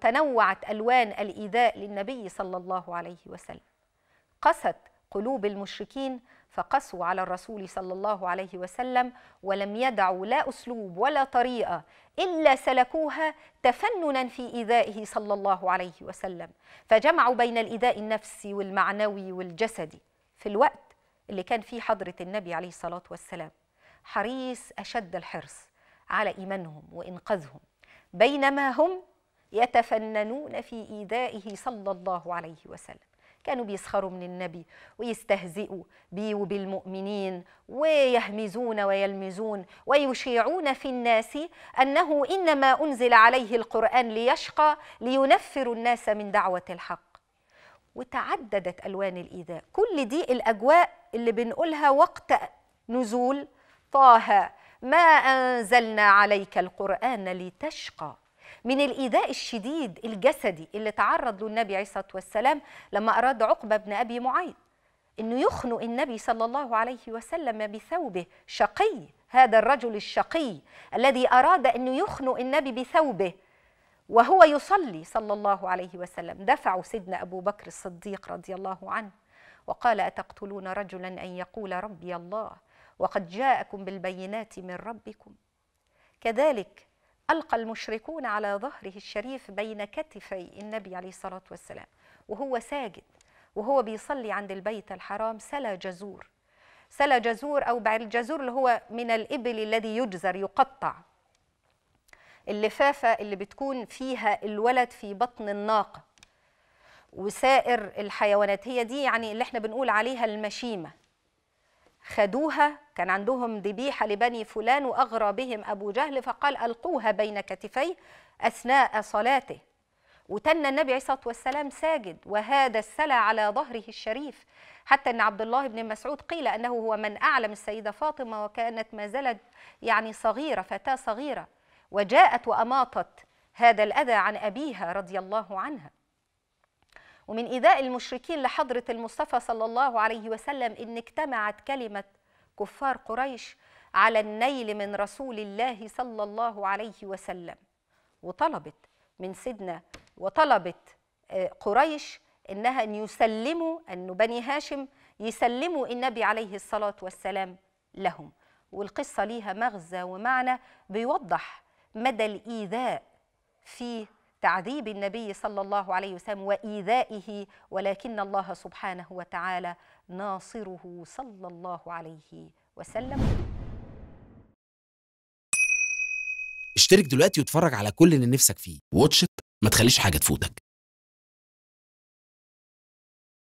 تنوعت الوان الايذاء للنبي صلى الله عليه وسلم قست قلوب المشركين فقسوا على الرسول صلى الله عليه وسلم ولم يدعوا لا اسلوب ولا طريقه الا سلكوها تفننا في ايذائه صلى الله عليه وسلم فجمعوا بين الايذاء النفسي والمعنوي والجسدي في الوقت اللي كان فيه حضره النبي عليه الصلاه والسلام حريص اشد الحرص على ايمانهم وانقاذهم بينما هم يتفننون في إيذائه صلى الله عليه وسلم كانوا بيسخروا من النبي ويستهزئوا بي وبالمؤمنين ويهمزون ويلمزون ويشيعون في الناس أنه إنما أنزل عليه القرآن ليشقى لينفر الناس من دعوة الحق وتعددت ألوان الإيذاء كل دي الأجواء اللي بنقولها وقت نزول طه ما أنزلنا عليك القرآن لتشقى من الإيذاء الشديد الجسدي اللي تعرض له النبي عليه الصلاة والسلام لما أراد عقبة بن أبي معيط أنه يخنق النبي صلى الله عليه وسلم بثوبه شقي هذا الرجل الشقي الذي أراد أنه يخنق النبي بثوبه وهو يصلي صلى الله عليه وسلم دفع سيدنا أبو بكر الصديق رضي الله عنه وقال أتقتلون رجلا أن يقول ربي الله وقد جاءكم بالبينات من ربكم كذلك ألقى المشركون على ظهره الشريف بين كتفي النبي عليه الصلاة والسلام وهو ساجد وهو بيصلي عند البيت الحرام سلا جزور سلا جزور أو بعد الجزور اللي هو من الإبل الذي يجزر يقطع اللفافة اللي بتكون فيها الولد في بطن الناقة وسائر الحيوانات هي دي يعني اللي احنا بنقول عليها المشيمة خدوها كان عندهم ذبيحة لبني فلان وأغرى بهم أبو جهل فقال ألقوها بين كتفيه أثناء صلاته وتنى النبي عليه الصلاة والسلام ساجد وهذا السلى على ظهره الشريف حتى أن عبد الله بن مسعود قيل أنه هو من أعلم السيدة فاطمة وكانت ما زالت يعني صغيرة فتاة صغيرة وجاءت وأماطت هذا الأذى عن أبيها رضي الله عنها ومن إيذاء المشركين لحضرة المصطفى صلى الله عليه وسلم إن اجتمعت كلمة كفار قريش على النيل من رسول الله صلى الله عليه وسلم وطلبت من سيدنا وطلبت آه، قريش إنها أن يسلموا أن بني هاشم يسلموا النبي عليه الصلاة والسلام لهم والقصة ليها مغزى ومعنى بيوضح مدى الإيذاء في تعذيب النبي صلى الله عليه وسلم وإيذائه ولكن الله سبحانه وتعالى ناصره صلى الله عليه وسلم اشترك دلوقتي واتفرج على كل اللي نفسك فيه واتش ما تخليش حاجة تفوتك